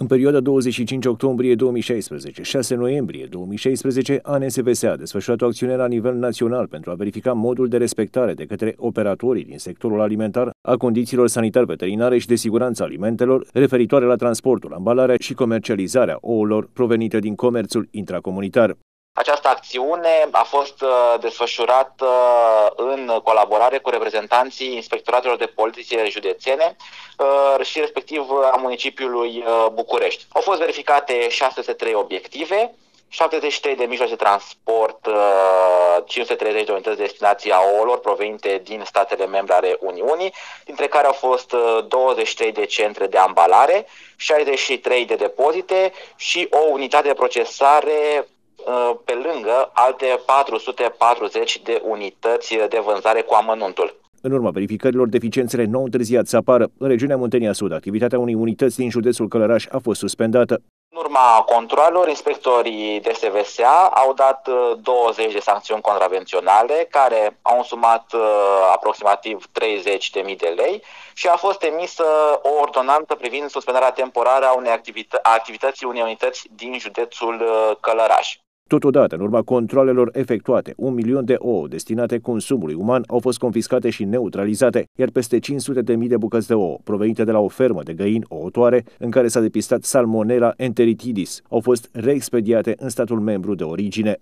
În perioada 25 octombrie 2016-6 noiembrie 2016, ANSVS a desfășurat o acțiune la nivel național pentru a verifica modul de respectare de către operatorii din sectorul alimentar a condițiilor sanitar-veterinare și de siguranță alimentelor referitoare la transportul, ambalarea și comercializarea ouălor provenite din comerțul intracomunitar. Această acțiune a fost uh, desfășurată uh, în colaborare cu reprezentanții inspectoratelor de poliție județene uh, și respectiv a municipiului București. Au fost verificate 603 obiective, 73 de mijloace de transport, 530 de unități de destinație a OLOR provenite din statele membre ale Uniunii, dintre care au fost 23 de centre de ambalare, 63 de depozite și o unitate de procesare Uh, pe lângă alte 440 de unități de vânzare cu amănuntul. În urma verificărilor, deficiențele nou întârziat să apară. În regiunea Muntenia Sud, activitatea unei unități din județul Călăraș a fost suspendată. În urma controlelor, inspectorii de SVSA au dat 20 uh, de sancțiuni contravenționale, care au însumat uh, aproximativ 30.000 de lei și a fost emisă o ordonanță privind suspendarea temporară a unei activită- a activității unei unități din județul Călăraș. Totodată, în urma controlelor efectuate, un milion de ouă destinate consumului uman au fost confiscate și neutralizate, iar peste 500 de mii de bucăți de ouă, provenite de la o fermă de găini ouătoare, în care s-a depistat Salmonella enteritidis, au fost reexpediate în statul membru de origine.